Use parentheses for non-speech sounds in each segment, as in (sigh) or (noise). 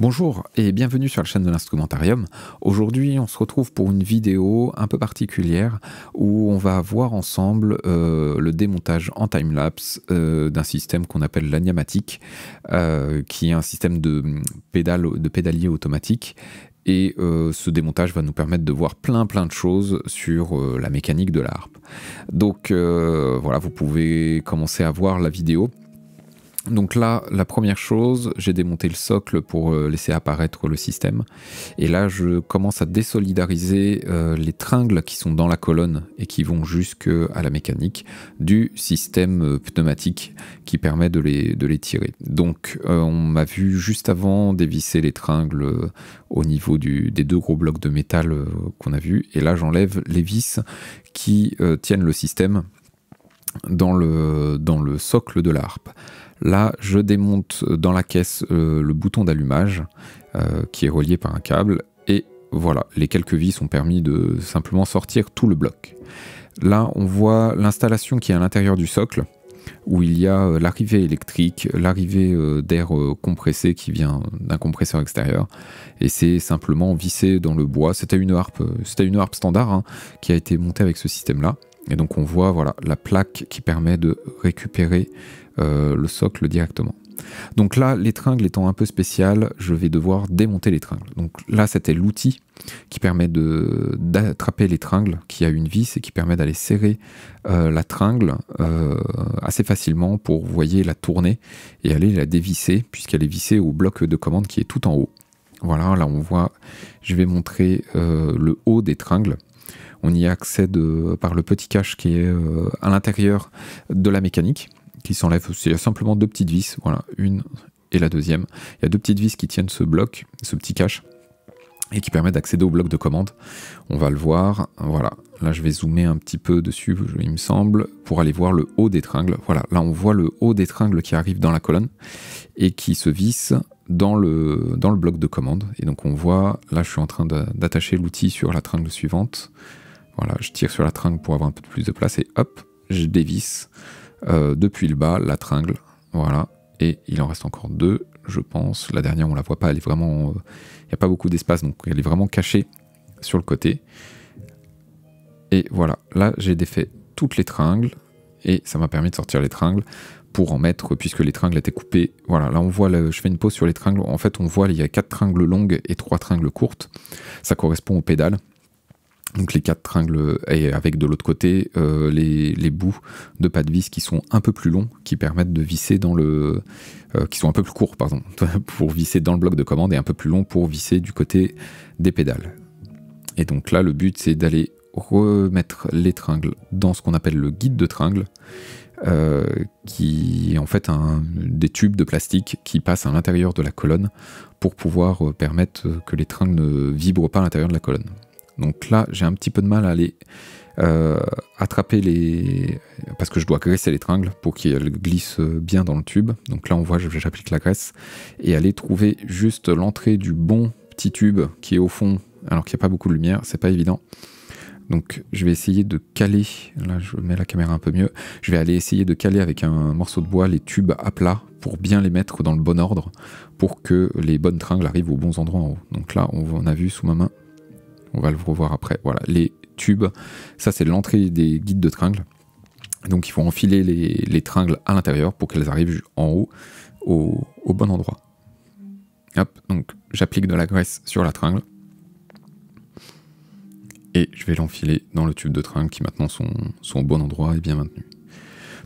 Bonjour et bienvenue sur la chaîne de l'Instrumentarium. Aujourd'hui, on se retrouve pour une vidéo un peu particulière où on va voir ensemble euh, le démontage en time-lapse euh, d'un système qu'on appelle l'aniamatic, euh, qui est un système de, mm, pédale, de pédalier automatique et ce démontage va nous permettre de voir plein plein de choses sur la mécanique de l'harpe. Donc voilà, vous pouvez commencer à voir la vidéo. Donc là, la première chose, j'ai démonté le socle pour euh, laisser apparaître le système. Et là, je commence à désolidariser euh, les tringles qui sont dans la colonne et qui vont jusque à la mécanique du système euh, pneumatique qui permet de les, tirer. Donc on m'a vu juste avant dévisser les tringles au niveau des deux gros blocs de métal qu'on a vus. Et là, j'enlève les vis qui tiennent le système dans le, dans le socle de la harpe. Là, je démonte dans la caisse euh, le bouton d'allumage euh, qui est relié par un câble et voilà, les quelques vis ont permis de simplement sortir tout le bloc. Là, on voit l'installation qui est à l'intérieur du socle où il y a euh, l'arrivée électrique, l'arrivée d'air compressé qui vient d'un compresseur extérieur, et c'est simplement vissé dans le bois. C'était une harpe, standard hein, qui a été montée avec ce système-là. Et donc on voit voilà la plaque qui permet de récupérer euh, le socle directement. Donc là, l'étringle étant un peu spécial je vais devoir démonter l'étringle. Donc là, c'était l'outil qui permet d'attraper l'étringle qui a une vis et qui permet d'aller serrer euh, la tringle euh, assez facilement pour, vous voyez, la tourner et aller la dévisser puisqu'elle est vissée au bloc de commande qui est tout en haut. Voilà, là on voit, je vais montrer le haut des tringles On y accède par le petit cache qui est à l'intérieur de la mécanique qui s'enlève. Il y a simplement deux petites vis, voilà, une et la deuxième. Il y a deux petites vis qui tiennent ce bloc, ce petit cache, et qui permettent d'accéder au bloc de commande. On va le voir, voilà. Là, je vais zoomer un petit peu dessus, il me semble, pour aller voir le haut des tringles. Voilà, là, on voit le haut des tringles qui arrive dans la colonne et qui se visse dans le, dans le bloc de commande. Et donc, on voit, là, je suis en train d'attacher l'outil sur la tringle suivante. Voilà, je tire sur la tringle pour avoir un peu plus de place et hop, je dévisse. Euh, depuis le bas, la tringle, voilà. Et il en reste encore deux, je pense. La dernière, on la voit pas, elle est vraiment. Euh, il n'y a pas beaucoup d'espace, donc elle est vraiment cachée sur le côté. Et voilà, là j'ai défait toutes les tringles et ça m'a permis de sortir les tringles pour en mettre, puisque les tringles étaient coupées. Voilà, là on voit, je fais une pause sur les tringles. En fait, on voit il y a quatre tringles longues et trois tringles courtes. Ça correspond aux pédales. Donc les quatre tringles euh, et avec de l'autre côté euh, les, bouts de pas de vis qui sont un peu plus longs, qui permettent de visser dans le, euh, qui sont un peu plus courts pardon, (laughs) pour visser dans le bloc de commande et un peu plus longs pour visser du côté des pédales. Et donc là le but c'est d'aller remettre les tringles dans ce qu'on appelle le guide de tringle qui est en fait un, des tubes de plastique qui passent à l'intérieur de la colonne pour pouvoir permettre que les tringles ne vibrent pas à l'intérieur de la colonne. Donc là, j'ai un petit peu de mal à aller euh, attraper les... Parce que je dois graisser les tringles pour qu'elles glissent euh, bien dans le tube. Donc là, on voit, j'applique la graisse. Et aller trouver juste l'entrée du bon petit tube qui est au fond, alors qu'il n'y a pas beaucoup de lumière, c'est pas évident. Donc je vais essayer de caler, là je mets la caméra un peu mieux, je vais aller essayer de caler avec un morceau de bois les tubes à plat pour bien les mettre dans le bon ordre, pour que les bonnes tringles arrivent aux bons endroits en haut. Donc là on a vu sous ma main on va le revoir après. Voilà, les tubes, ça c'est l'entrée des guides de tringles. Donc il faut enfiler les, tringles à l'intérieur pour qu'elles arrivent en haut au, bon endroit. Hop, donc j'applique de la graisse sur la tringle. Et je vais l'enfiler dans le tube de tringle qui maintenant sont, au bon endroit et bien maintenu.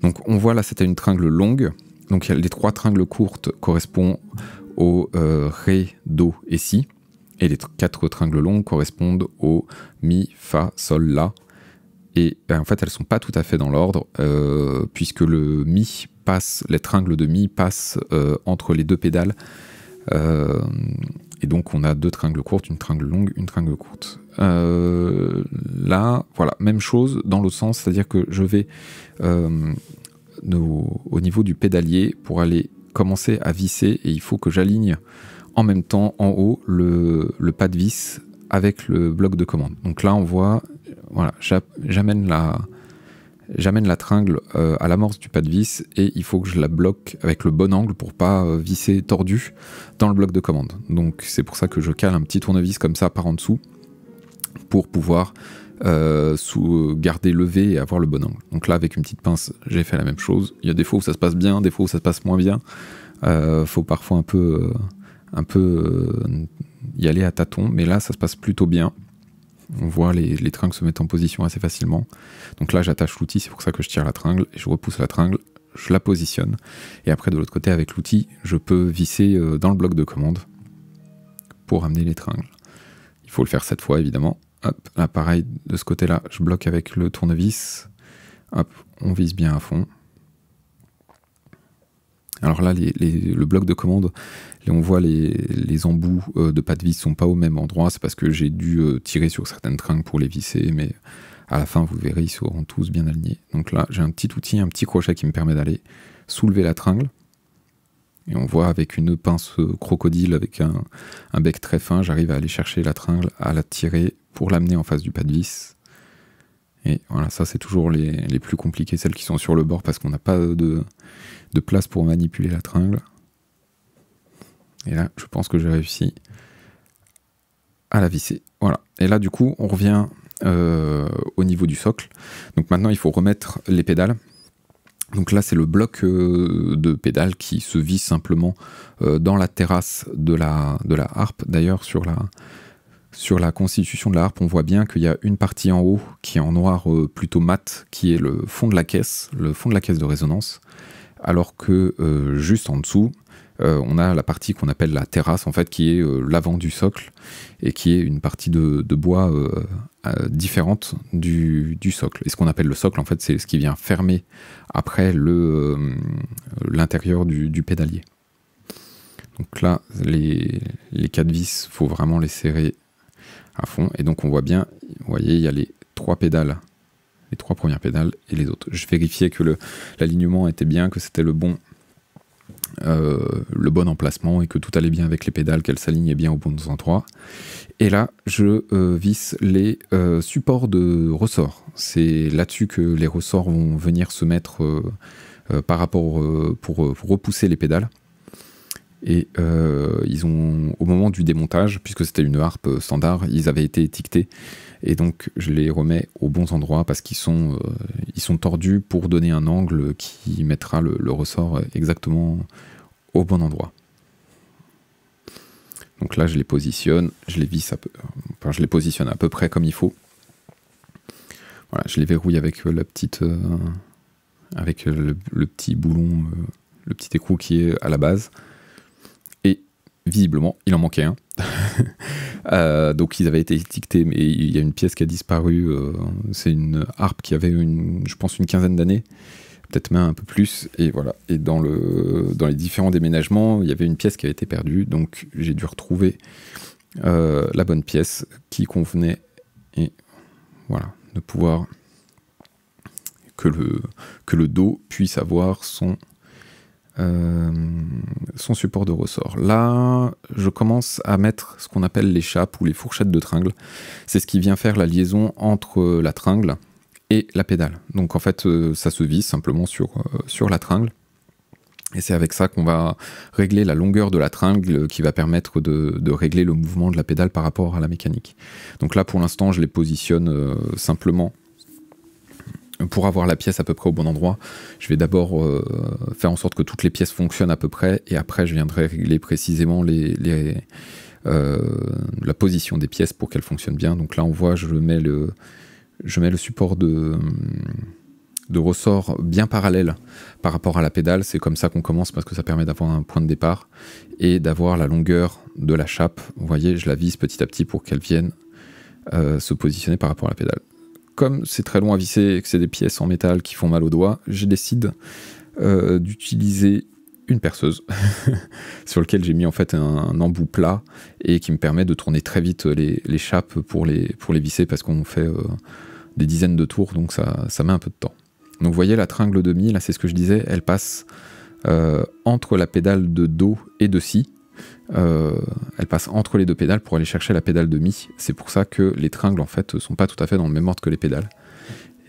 Donc on voit là c'était une tringle longue. Donc les trois tringles courtes correspondent au euh, Ré, Do et Si et les quatre tringles longues correspondent au Mi, Fa, Sol, La. Et euh, en fait, elles ne sont pas tout à fait dans l'ordre, euh, puisque le Mi passe, les tringles de Mi passent euh, entre les deux pédales. et donc, on a deux tringles courtes, une tringle longue, une tringle courte. là, voilà, même chose dans l'autre sens, c'est-à-dire que je vais au niveau du pédalier pour aller commencer à visser et il faut que j'aligne en même temps en haut le, pas de vis avec le bloc de commande. Donc là, on voit, voilà, j'amène la, j'amène la tringle euh, à l'amorce du pas de vis et il faut que je la bloque avec le bon angle pour pas euh, visser tordu dans le bloc de commande. Donc c'est pour ça que je cale un petit tournevis comme ça par en dessous pour pouvoir euh, sous, euh, garder levé et avoir le bon angle. Donc là avec une petite pince j'ai fait la même chose. Il y a des fois où ça se passe bien, des fois où ça se passe moins bien. faut parfois un peu un peu euh, y aller à tâtons, mais là ça se passe plutôt bien. On voit les, tringles se mettre en position assez facilement. Donc là j'attache l'outil, c'est pour ça que je tire la tringle, je repousse la tringle, je la positionne. Et après de l'autre côté avec l'outil, je peux visser euh, dans le bloc de commande pour amener les tringles. Il faut le faire cette fois évidemment. Hop, là pareil, de ce côté-là, je bloque avec le tournevis. Hop, on vise bien à fond. Alors là, le bloc de commande, on voit les, embouts euh, de pas de vis sont pas au même endroit. C'est parce que j'ai dû euh, tirer sur certaines tringles pour les visser, mais à la fin, vous verrez, ils seront tous bien alignés. Donc là, j'ai un petit outil, un petit crochet qui me permet d'aller soulever la tringle. Et on voit avec une pince euh, crocodile, avec un, bec très fin, j'arrive à aller chercher la tringle, à la tirer pour l'amener en face du pas de vis. Et voilà, ça c'est toujours les, les, plus compliqués, celles qui sont sur le bord parce qu'on n'a pas de, de place pour manipuler la tringle. Et là, je pense que j'ai réussi à la visser. Voilà. Et là, du coup, on revient euh, au niveau du socle. Donc maintenant, il faut remettre les pédales. Donc là, c'est le bloc euh, de pédales qui se vit simplement euh, dans la terrasse de la, de la harpe. D'ailleurs, sur la, sur la constitution de la harpe, on voit bien qu'il y a une partie en haut qui est en noir plutôt mat, qui est le fond de la caisse, le fond de la caisse de résonance alors que euh, juste en dessous, euh, on a la partie qu'on appelle la terrasse, en fait, qui est euh, l'avant du socle et qui est une partie de, bois différente du, socle. Et ce qu'on appelle le socle, en fait, c'est ce qui vient fermer après l'intérieur du, pédalier. Donc là, les, les quatre vis, faut vraiment les serrer à fond. Et donc on voit bien, vous voyez, il y a les trois pédales les trois premières pédales et les autres. Je vérifiais que l'alignement était bien, que c'était le bon euh, le bon emplacement et que tout allait bien avec les pédales, qu'elles s'alignaient bien au bon endroit. Et là, je euh, visse les euh, supports de ressort. C'est là-dessus que les ressorts vont venir se mettre par rapport pour, repousser les pédales. Et euh, ils ont, au moment du démontage, puisque c'était une harpe standard, ils avaient été étiquetés. Et donc, je les remets au bons endroits parce qu'ils euh, sont, tordus pour donner un angle qui mettra le, ressort exactement au bon endroit. Donc là, je les positionne, je les visse, à peu, je les positionne à peu près comme il faut. je les verrouille avec euh, avec le, petit boulon, le petit écrou qui est à la base visiblement, il en manquait un. (laughs) Euh, donc ils avaient été étiquetés, mais il y a une pièce qui a disparu. Euh, c'est une harpe qui avait, une, je pense, une quinzaine d'années, peut-être même un peu plus. Et voilà. Et dans, le, dans les différents déménagements, il y avait une pièce qui avait été perdue. Donc j'ai dû retrouver euh, la bonne pièce qui convenait. Et voilà, de pouvoir que le, que le dos puisse avoir son euh, son support de ressort. Là, je commence à mettre ce qu'on appelle les ou les fourchettes de tringle. C'est ce qui vient faire la liaison entre euh, la tringle et la pédale. Donc en fait, euh, ça se vise simplement sur, sur la tringle. Et c'est avec ça qu'on va régler la longueur de la tringle qui va permettre de, régler le mouvement de la pédale par rapport à la mécanique. Donc là, pour l'instant, je les positionne simplement pour avoir la pièce à peu près au bon endroit, je vais d'abord euh, faire en sorte que toutes les pièces fonctionnent à peu près, et après je viendrai régler précisément euh, la position des pièces pour qu'elles fonctionnent bien. Donc là on voit, je mets le, je mets le support de, ressort bien parallèle par rapport à la pédale. C'est comme ça qu'on commence parce que ça permet d'avoir un point de départ et d'avoir la longueur de la chape. Vous voyez, je la vise petit à petit pour qu'elle vienne euh, se positionner par rapport à la pédale comme c'est très long à visser et que c'est des pièces en métal qui font mal aux doigts, je décide euh, d'utiliser une perceuse (laughs) sur laquelle j'ai mis en fait un, embout plat et qui me permet de tourner très vite les, chapes pour les, pour les visser parce qu'on fait euh, des dizaines de tours donc ça, ça met un peu de temps. Donc vous voyez la tringle de mi, là c'est ce que je disais, elle passe euh, entre la pédale de dos et de scie. Euh, elle passe entre les deux pédales pour aller chercher la pédale de mi. C'est pour ça que les tringles en fait sont pas tout à fait dans le même ordre que les pédales.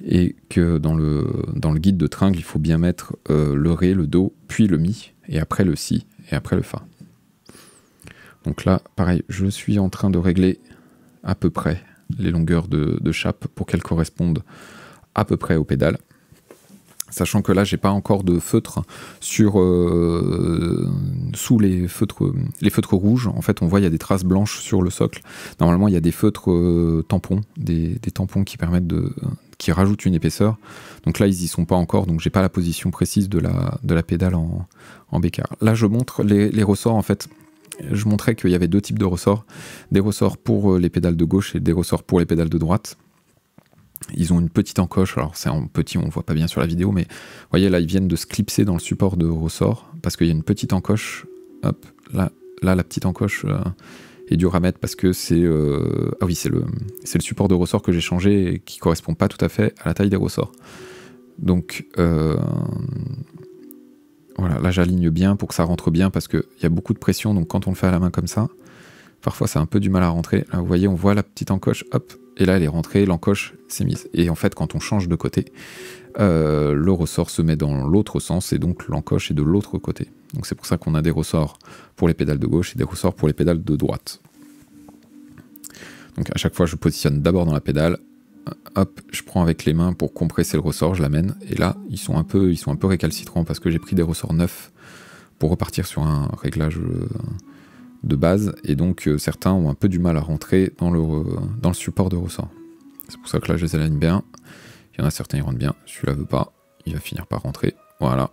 Et que dans le, dans le guide de tringle, il faut bien mettre euh, le ré, le do, puis le mi, et après le si, et après le fa. Donc là, pareil, je suis en train de régler à peu près les longueurs de chape pour qu'elles correspondent à peu près aux pédales sachant que là j'ai pas encore de feutre sur euh, sous les feutres les feutres rouges en fait on voit il y a des traces blanches sur le socle normalement il y a des feutres euh, tampons des, tampons qui permettent de qui rajoutent une épaisseur donc là ils y sont pas encore donc j'ai pas la position précise de la de la pédale en, en là je montre les ressorts en fait je montrais qu'il y avait deux types de ressorts des ressorts pour euh, les pédales de gauche et des ressorts pour les pédales de droite ils ont une petite encoche, alors c'est en petit, on ne voit pas bien sur la vidéo, mais vous voyez là, ils viennent de se clipser dans le support de ressort parce qu'il y a une petite encoche. Hop, là, là la petite encoche euh, est dure à mettre parce que c'est euh, ah oui, c'est le c'est le support de ressort que j'ai changé et qui correspond pas tout à fait à la taille des ressorts. Donc euh, voilà, là j'aligne bien pour que ça rentre bien parce qu'il y a beaucoup de pression, donc quand on le fait à la main comme ça, parfois c'est un peu du mal à rentrer. Là, vous voyez, on voit la petite encoche, hop, et là, elle est rentrée, l'encoche s'est mise. Et en fait, quand on change de côté, euh, le ressort se met dans l'autre sens et donc l'encoche est de l'autre côté. Donc c'est pour ça qu'on a des ressorts pour les pédales de gauche et des ressorts pour les pédales de droite. Donc à chaque fois, je positionne d'abord dans la pédale, hop, je prends avec les mains pour compresser le ressort, je l'amène, et là, ils sont un peu, ils sont un peu récalcitrants parce que j'ai pris des ressorts neufs pour repartir sur un réglage. Euh, de base, et donc euh, certains ont un peu du mal à rentrer dans le, euh, dans le support de ressort. C'est pour ça que là, je les aligne bien. Il y en a certains, qui rentrent bien. Celui-là veut pas. Il va finir par rentrer. Voilà.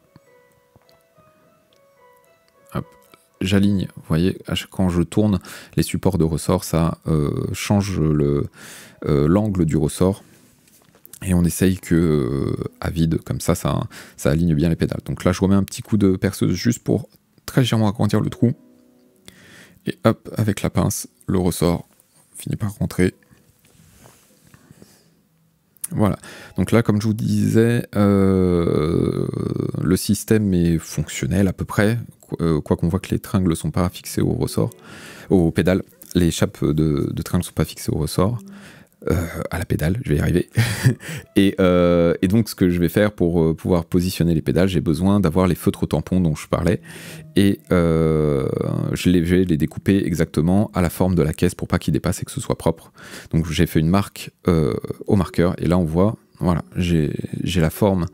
J'aligne. Vous voyez, quand je tourne les supports de ressort, ça euh, change l'angle du ressort. Et on essaye que, à vide, comme ça, ça, ça aligne bien les pédales. Donc là, je remets un petit coup de perceuse juste pour très légèrement agrandir le trou et hop, avec la pince, le ressort finit par rentrer. Voilà. Donc là, comme je vous disais, euh, le système est fonctionnel à peu près, euh, quoi qu'on voit que les tringles ne sont pas fixées au ressort, aux pédales. Les chapes de, de tringles ne sont pas fixées au ressort. Euh, à la pédale, je vais y arriver. (laughs) Euh, et, donc, ce que je vais faire pour euh, pouvoir positionner les pédales, j'ai besoin d'avoir les feutres tampons dont je parlais. Et je, vais les découper exactement à la forme de la caisse pour pas qu'ils dépassent et que ce soit propre. Donc, j'ai fait une marque au marqueur. Et là, on voit, voilà, j'ai la forme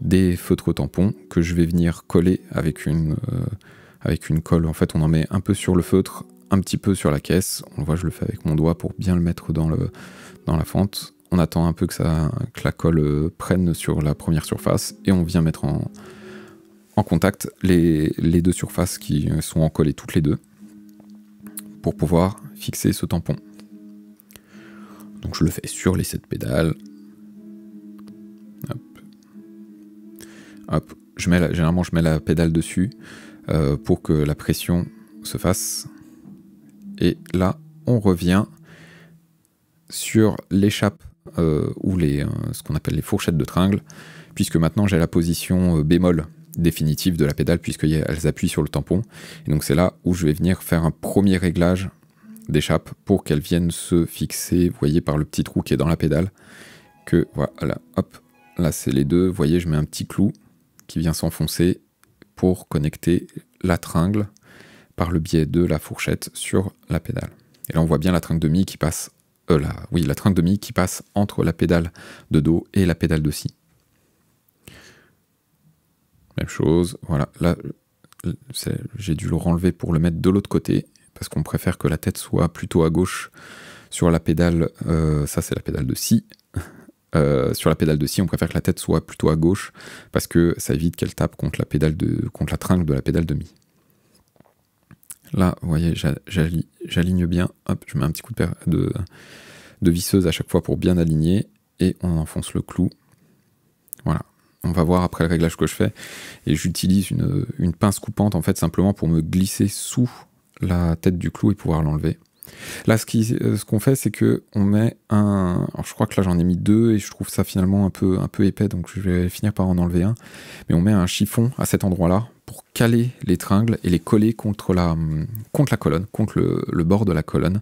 des feutres au tampon que je vais venir coller avec une, avec une colle. En fait, on en met un peu sur le feutre, un petit peu sur la caisse. On le voit, je le fais avec mon doigt pour bien le mettre dans le, dans la fente. On attend un peu que, ça, que la colle euh, prenne sur la première surface et on vient mettre en, contact les, deux surfaces qui euh, sont encollées toutes les deux pour pouvoir fixer ce tampon. Donc je le fais sur les sept pédales. Hop. Je mets la, généralement je mets la pédale dessus euh, pour que la pression se fasse. Et là, on revient sur l'échappe euh, ou les, euh, ce qu'on appelle les fourchettes de tringle, puisque maintenant j'ai la position euh, bémol définitive de la pédale, puisqu'elles appuient sur le tampon. Et donc c'est là où je vais venir faire un premier réglage d'échappe pour qu'elles viennent se fixer, vous voyez, par le petit trou qui est dans la pédale. Que voilà, hop, là c'est les deux, vous voyez, je mets un petit clou qui vient s'enfoncer pour connecter la tringle par le biais de la fourchette sur la pédale. Et là on voit bien la tringle de mi qui passe euh, oui, la trinque de mi qui passe entre la pédale de do et la pédale de si. Même chose, voilà, là euh, j'ai dû le renlever pour le mettre de l'autre côté, parce qu'on préfère que la tête soit plutôt à gauche sur la pédale, euh, ça c'est la pédale de si. (laughs) sur la pédale de si, on préfère que la tête soit plutôt à gauche parce que ça évite qu'elle tape contre la pédale de contre la tringle de la pédale de mi. Là, vous voyez, j'aligne bien. Hop, je mets un petit coup de, visseuse à chaque fois pour bien aligner. Et on enfonce le clou. Voilà. On va voir après le réglage que je fais. Et j'utilise une pince coupante, en fait, simplement pour me glisser sous la tête du clou et pouvoir l'enlever. Là, euh, ce qu'on fait, c'est que on met un. Alors, je crois que là, j'en ai mis deux et je trouve ça finalement un peu, un peu épais, donc je vais finir par en enlever un. Mais on met un chiffon à cet endroit-là pour caler les tringles et les coller contre la, contre la colonne, contre le, bord de la colonne,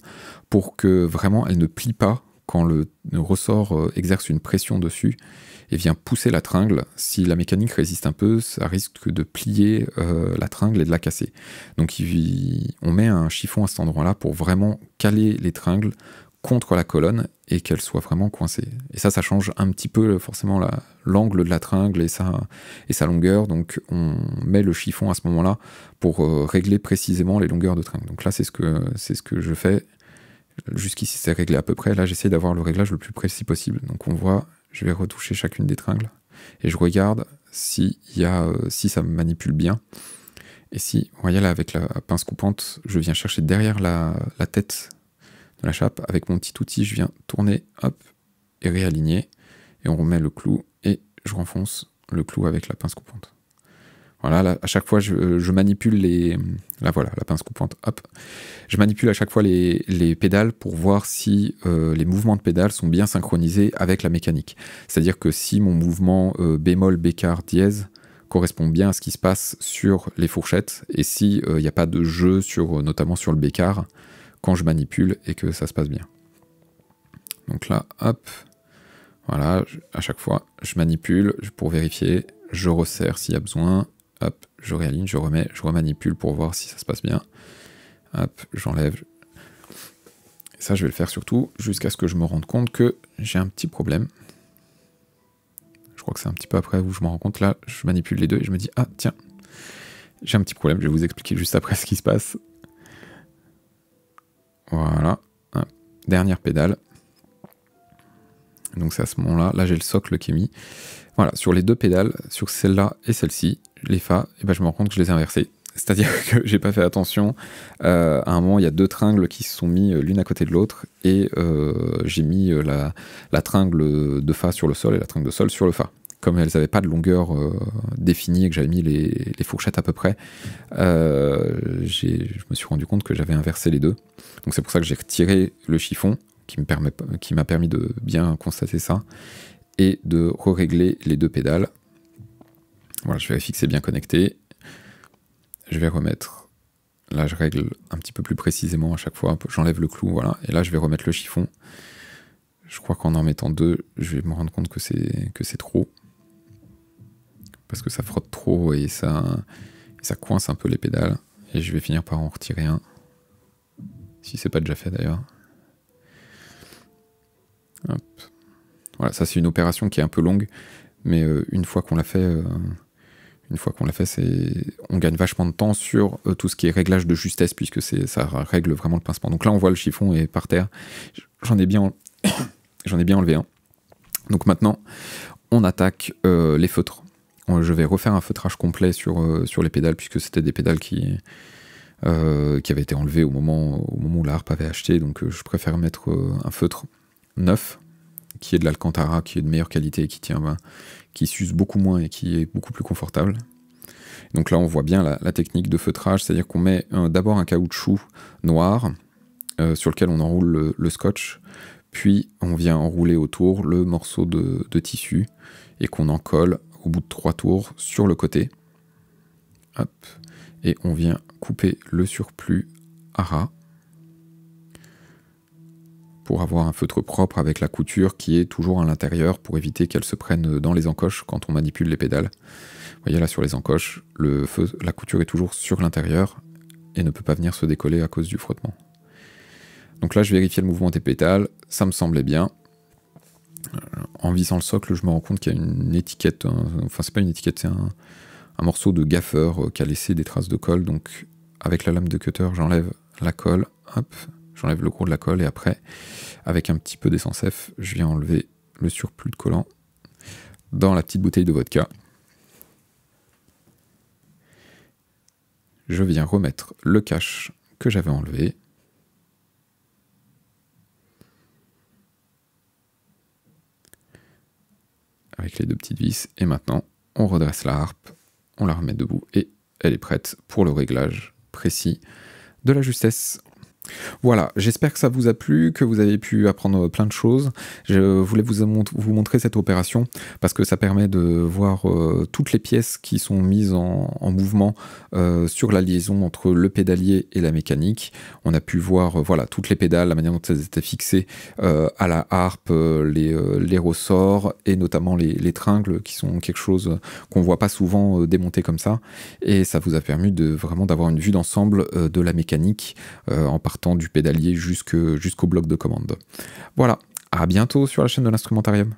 pour que vraiment elle ne plie pas quand le ressort euh, exerce une pression dessus et vient pousser la tringle. Si la mécanique résiste un peu, ça risque de plier euh, la tringle et de la casser. Donc on met un chiffon à cet endroit-là pour vraiment caler les tringles contre la colonne et qu'elle soit vraiment coincée. Et ça, ça change un petit peu euh, forcément l'angle de la tringle et sa, longueur. Donc on met le chiffon à ce moment-là pour euh, régler précisément les longueurs de tringle. Donc là, c'est ce que, ce que je fais. Jusqu'ici, c'est réglé à peu près. Là, j'essaie d'avoir le réglage le plus précis possible. Donc on voit je vais retoucher chacune des tringles et je regarde si, y a, euh, si ça me manipule bien. Et si, vous voyez là, avec la pince coupante, je viens chercher derrière la, tête de la chape. Avec mon petit outil, je viens tourner, hop, et réaligner. Et on remet le clou et je renfonce le clou avec la pince coupante. Voilà, à chaque fois, euh, je, manipule les. Là, voilà, la pince coupante, hop. Je manipule à chaque fois les, pédales pour voir si euh, les mouvements de pédales sont bien synchronisés avec la mécanique. C'est-à-dire que si mon mouvement euh, bémol, bécard, dièse correspond bien à ce qui se passe sur les fourchettes, et s'il n'y a pas de jeu, sur, notamment sur le bécard, quand je manipule et que ça se passe bien. Donc là, hop. Voilà, à chaque fois, je manipule pour vérifier, je resserre s'il y a besoin, Hop, je réaligne, je remets, je remanipule pour voir si ça se passe bien. Hop, j'enlève. Ça, je vais le faire surtout jusqu'à ce que je me rende compte que j'ai un petit problème. Je crois que c'est un petit peu après où je me rends compte. Là, je manipule les deux et je me dis, ah tiens, j'ai un petit problème. Je vais vous expliquer juste après (laughs) ce qui se passe. Voilà. Dernière pédale. Donc c'est à ce moment là, là j'ai le socle qui est mis. Voilà, sur les deux pédales, sur celle-là et celle-ci, les fa, et ben je me rends compte que je les ai inversés. C'est-à-dire (laughs) que j'ai pas fait attention. Euh, à un moment, il y a deux tringles qui se sont mis euh, l'une à côté de l'autre et euh, j'ai mis la, la, tringle de Fa sur le sol et la tringle de Sol sur le Fa. Comme elles n'avaient pas de longueur définie et que j'avais mis les, les, fourchettes à peu près, je me suis rendu compte que j'avais inversé les deux. Donc c'est pour ça que j'ai retiré le chiffon qui m'a permis de bien constater ça et de régler les deux pédales voilà, je vérifie que c'est bien connecté. Je vais remettre. Là, je règle un petit peu plus précisément à chaque fois. J'enlève le clou, voilà. Et là, je vais remettre le chiffon. Je crois qu'en en mettant deux, je vais me rendre compte que c'est que c'est trop. Parce que ça frotte trop et ça, ça coince un peu les pédales. Et je vais finir par en retirer un. Si c'est pas déjà fait d'ailleurs. Voilà, ça c'est une opération qui est un peu longue, mais euh, une fois qu'on l'a fait, euh, une fois qu'on l'a fait, on gagne vachement de temps sur euh, tout ce qui est réglage de justesse, puisque ça règle vraiment le pincement. Donc là, on voit le chiffon est par terre. J'en ai bien, (coughs) enlevé un. Donc maintenant, on attaque euh, les feutres. Euh, je vais refaire un feutrage complet sur, les pédales, puisque c'était des pédales qui, avaient été enlevées au moment, au moment où la harpe avait acheté. Donc je préfère mettre un feutre neuf qui est de l'Alcantara, qui est de meilleure qualité et qui tient, bien, qui s'use beaucoup moins et qui est beaucoup plus confortable. Donc là, on voit bien la, technique de feutrage, c'est-à-dire qu'on met d'abord un caoutchouc noir euh, sur lequel on enroule le, scotch, puis on vient enrouler autour le morceau de, tissu et qu'on en colle au bout de trois tours sur le côté. Et on vient couper le surplus à ras pour avoir un feutre propre avec la couture qui est toujours à l'intérieur pour éviter qu'elle se prenne dans les encoches quand on manipule les pédales. Vous voyez là sur les encoches, la couture est toujours sur l'intérieur et ne peut pas venir se décoller à cause du frottement. Donc là je vérifiais le mouvement des pédales, ça me semblait bien. Euh, en visant le socle, je me rends compte qu'il y a une étiquette, enfin c'est pas une étiquette, c'est un, morceau de gaffeur euh, qui a laissé des traces de colle. Donc avec la lame de cutter, j'enlève la colle, hop, J'enlève le gros de la colle et après, avec un petit peu d'essence F, je viens enlever le surplus de collant dans la petite bouteille de vodka. Je viens remettre le cache que j'avais enlevé. Avec les deux petites vis. Et maintenant, on redresse la harpe, on la remet debout et elle est prête pour le réglage précis de la justesse. Voilà, j'espère que ça vous a plu, que vous avez pu apprendre plein de choses. Je voulais vous, vous montrer cette opération parce que ça permet de voir euh, toutes les pièces qui sont mises en, mouvement euh, sur la liaison entre le pédalier et la mécanique. On a pu voir euh, voilà, toutes les pédales, la manière dont elles étaient fixées à la harpe, les, les, ressorts et notamment les, tringles qui sont quelque chose qu'on voit pas souvent démonté comme ça. Et ça vous a permis de vraiment d'avoir une vue d'ensemble de la mécanique en particulier partant du pédalier jusqu'au bloc de commande. Voilà, à bientôt sur la chaîne de l'instrumentarium.